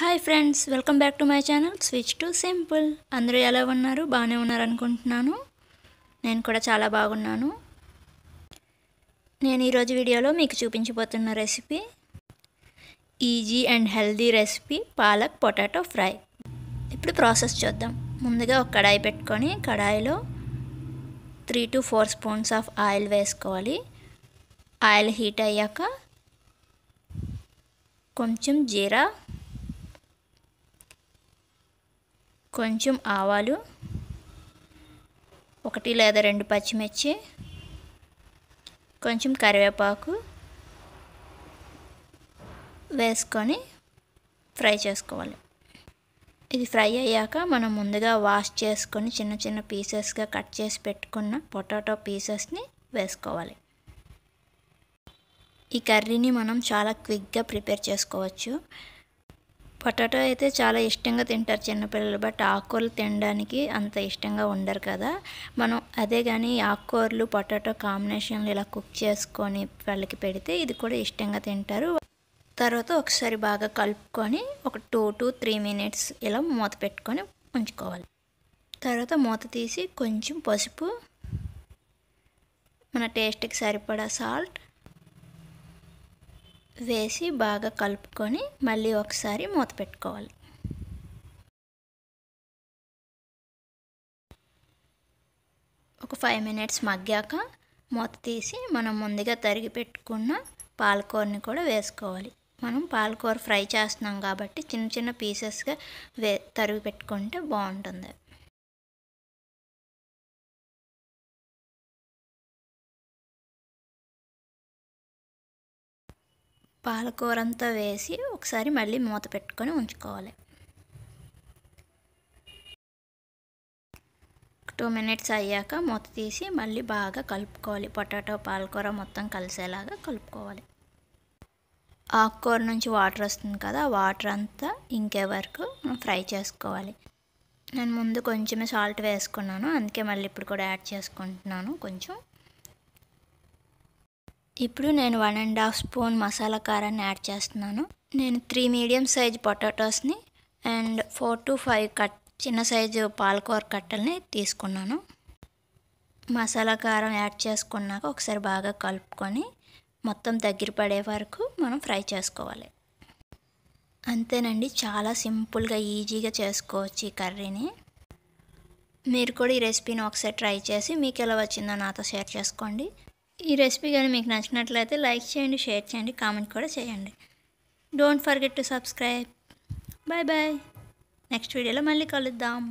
hi friends welcome back to my channel switch to simple అందరూ ఎలా ఉన్నారు బాగానే ఉన్నారు అనుకుంటున్నాను నేను కూడా చాలా బాగున్నాను నేను ఈరోజు వీడియోలో మీకు చూపించబోతున్న recipe easy and healthy recipe palak potato fry ఇప్పుడు ప్రాసెస్ చూద్దాం ముందుగా ఒక కడాయి పెట్టుకొని కడాయిలో three to four spoons of oil వేసుకోవాలి ఆయిల్ హీట్ అయ్యాక కొంచెం జీరా కొంచెం ఆవాలు ఒకటి లేదా రెండు పచ్చిమిర్చి కొంచెం కరివేపాకు వేసుకొని ఫ్రై చేసుకోవాలి ఇది ఫ్రై అయ్యాక మనం ముందుగా వాష్ చేసుకొని చిన్న చిన్న పీసెస్గా కట్ చేసి పెట్టుకున్న పొటాటో పీసెస్ని వేసుకోవాలి ఈ కర్రీని మనం చాలా క్విక్గా ప్రిపేర్ చేసుకోవచ్చు పొటాటో అయితే చాలా ఇష్టంగా తింటారు చిన్నపిల్లలు బట్ ఆకుకూరలు తినడానికి అంత ఇష్టంగా ఉండరు కదా మనం అదే కానీ ఆకుకూరలు పొటాటో కాంబినేషన్లు ఇలా కుక్ చేసుకొని వాళ్ళకి పెడితే ఇది కూడా ఇష్టంగా తింటారు తర్వాత ఒకసారి బాగా కలుపుకొని ఒక టూ టు త్రీ మినిట్స్ ఇలా మూత పెట్టుకొని ఉంచుకోవాలి తర్వాత మూత తీసి కొంచెం పసుపు మన టేస్ట్కి సరిపడా సాల్ట్ వేసి బాగా కలుపుకొని మళ్ళీ ఒకసారి మూత పెట్టుకోవాలి ఒక ఫైవ్ మినిట్స్ మగ్గాక మూత తీసి మనం ముందుగా తరిగి పెట్టుకున్న పాలకూరని కూడా వేసుకోవాలి మనం పాలకూర ఫ్రై చేస్తున్నాం కాబట్టి చిన్న చిన్న పీసెస్గా వే తరిగి పెట్టుకుంటే బాగుంటుంది పాలకూర అంతా వేసి ఒకసారి మళ్ళీ మూత పెట్టుకొని ఉంచుకోవాలి టూ మినిట్స్ అయ్యాక మూత తీసి మళ్ళీ బాగా కలుపుకోవాలి పొటాటో పాలకూర మొత్తం కలిసేలాగా కలుపుకోవాలి ఆకుకూర నుంచి వాటర్ వస్తుంది కదా ఆ వాటర్ అంతా ఇంకే వరకు ఫ్రై చేసుకోవాలి నేను ముందు కొంచెమే సాల్ట్ వేసుకున్నాను అందుకే మళ్ళీ ఇప్పుడు కూడా యాడ్ చేసుకుంటున్నాను కొంచెం ఇప్పుడు నేను one and half spoon masala కారాన్ని యాడ్ చేస్తున్నాను నేను త్రీ మీడియం సైజ్ పొటాటోస్ని and four to five cut చిన్న సైజు పాలకూర కట్టల్ని తీసుకున్నాను మసాలా కారం యాడ్ చేసుకున్నాక ఒకసారి బాగా కలుపుకొని మొత్తం దగ్గర పడే వరకు మనం ఫ్రై చేసుకోవాలి అంతేనండి చాలా సింపుల్గా ఈజీగా చేసుకోవచ్చు ఈ కర్రీని మీరు కూడా ఈ రెసిపీని ఒకసారి ట్రై చేసి మీకు ఎలా వచ్చిందో నాతో షేర్ చేసుకోండి ఈ రెసిపీ కానీ మీకు నచ్చినట్లయితే లైక్ చేయండి షేర్ చేయండి కామెంట్ కూడా చేయండి don't forget to subscribe bye bye next వీడియోలో మళ్ళీ కలుద్దాం